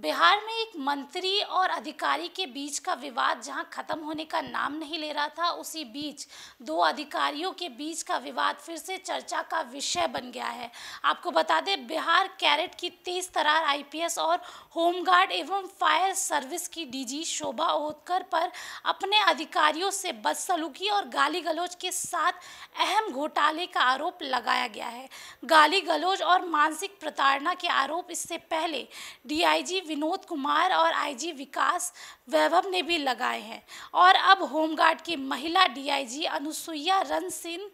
बिहार में एक मंत्री और अधिकारी के बीच का विवाद जहां खत्म होने का नाम नहीं ले रहा था उसी बीच दो अधिकारियों के बीच का विवाद फिर से चर्चा का विषय बन गया है आपको बता दें बिहार कैरेट की तेज तरार आईपीएस और होमगार्ड एवं फायर सर्विस की डीजी शोभा ओतकर पर अपने अधिकारियों से बदसलूकी और गाली गलौज के साथ अहम घोटाले का आरोप लगाया गया है गाली गलौज और मानसिक प्रताड़ना के आरोप इससे पहले डी विनोद कुमार और आईजी विकास वैभव ने भी लगाए हैं और अब होमगार्ड की महिला डीआईजी अनुसुईया रन सिंह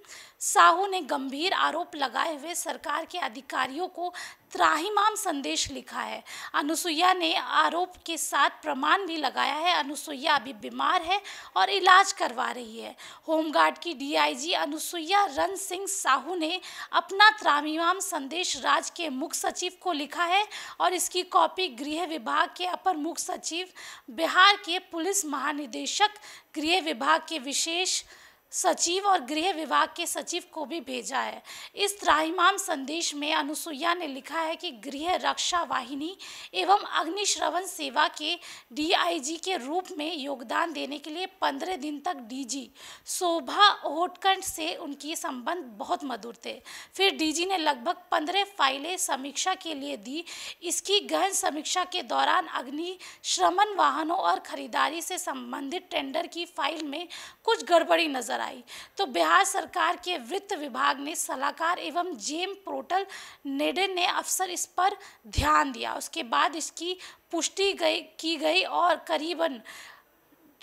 साहू ने गंभीर आरोप लगाए हुए सरकार के अधिकारियों को त्राहीमाम संदेश लिखा है अनुसुईया ने आरोप के साथ प्रमाण भी लगाया है अनुसुईया अभी बीमार है और इलाज करवा रही है होमगार्ड की डीआईजी अनुसुईया रन सिंह साहू ने अपना त्राहीमाम संदेश राज्य के मुख्य सचिव को लिखा है और इसकी कॉपी गृह विभाग के अपर मुख्य सचिव बिहार के पुलिस महानिदेशक गृह विभाग के विशेष सचिव और गृह विभाग के सचिव को भी भेजा है इस त्राहिमाम संदेश में अनुसुईया ने लिखा है कि गृह रक्षा वाहिनी एवं अग्निश्रवण सेवा के डीआईजी के रूप में योगदान देने के लिए पंद्रह दिन तक डीजी शोभा ओहटकंड से उनकी संबंध बहुत मधुर थे फिर डीजी ने लगभग पंद्रह फाइलें समीक्षा के लिए दी इसकी गहन समीक्षा के दौरान अग्निश्रमण वाहनों और खरीदारी से संबंधित टेंडर की फाइल में कुछ गड़बड़ी नजर आई तो बिहार सरकार के वित्त विभाग ने सलाहकार एवं जेम पोर्टल नेडे ने अफसर इस पर ध्यान दिया उसके बाद इसकी पुष्टि गई की गई और करीबन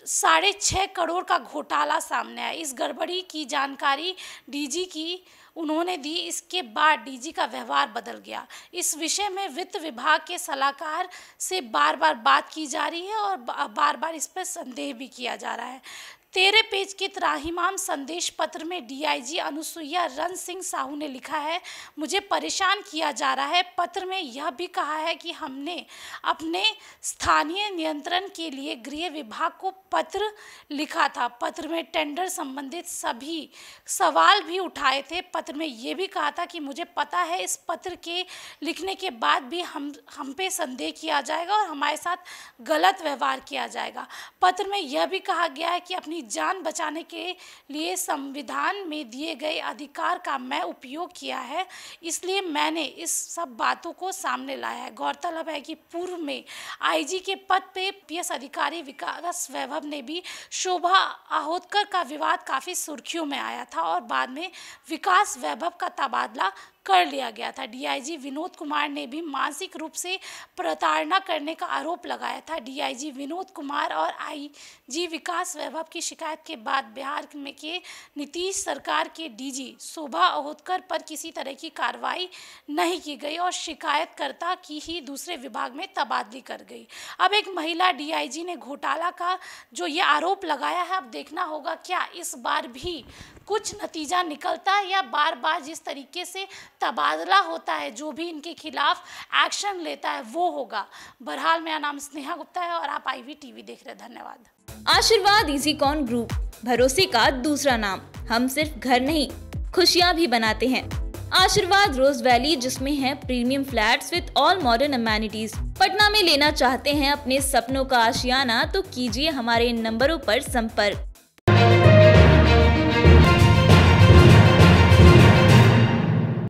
साढ़े छः करोड़ का घोटाला सामने आया इस गड़बड़ी की जानकारी डीजी की उन्होंने दी इसके बाद डीजी का व्यवहार बदल गया इस विषय में वित्त विभाग के सलाहकार से बार बार बात की जा रही है और बार बार इस पर संदेह भी किया जा रहा है तेरह पेज के त्राहिमाम संदेश पत्र में डीआईजी अनुसुईया रन सिंह साहू ने लिखा है मुझे परेशान किया जा रहा है पत्र में यह भी कहा है कि हमने अपने स्थानीय नियंत्रण के लिए गृह विभाग को पत्र लिखा था पत्र में टेंडर संबंधित सभी सवाल भी उठाए थे पत्र में ये भी कहा था कि मुझे पता है इस पत्र के लिखने के बाद भी हम हम पे संदेह किया जाएगा और हमारे साथ गलत व्यवहार किया जाएगा पत्र में यह भी कहा गया है कि अपनी जान बचाने के लिए संविधान में दिए गए अधिकार का मैं उपयोग किया है इसलिए मैंने इस सब बातों को सामने लाया है गौरतलब है कि पूर्व में आईजी के पद पे पीएस अधिकारी विकास वैभव ने भी शोभा आहोदकर का विवाद काफ़ी सुर्खियों में आया था और बाद में विकास वैभव का तबादला कर लिया गया था डीआईजी विनोद कुमार ने भी मानसिक रूप से प्रताड़ना करने का आरोप लगाया था डीआईजी विनोद कुमार और आईजी विकास वैभव की शिकायत के बाद बिहार में के नीतीश सरकार के डीजी शोभा अहोदकर पर किसी तरह की कार्रवाई नहीं की गई और शिकायतकर्ता की ही दूसरे विभाग में तबादली कर गई अब एक महिला डी ने घोटाला का जो ये आरोप लगाया है अब देखना होगा क्या इस बार भी कुछ नतीजा निकलता है या बार बार जिस तरीके से तबादला होता है जो भी इनके खिलाफ एक्शन लेता है वो होगा बहरहाल मेरा नाम स्नेहा गुप्ता है और आप आई टीवी देख रहे हैं धन्यवाद आशीर्वाद इजी कॉन ग्रुप भरोसे का दूसरा नाम हम सिर्फ घर नहीं खुशियाँ भी बनाते हैं आशीर्वाद रोज वैली जिसमें है premium flats with all modern amenities Patna में लेना चाहते हैं अपने सपनों का आशियाना तो कीजिए हमारे इन नंबरों पर संपर्क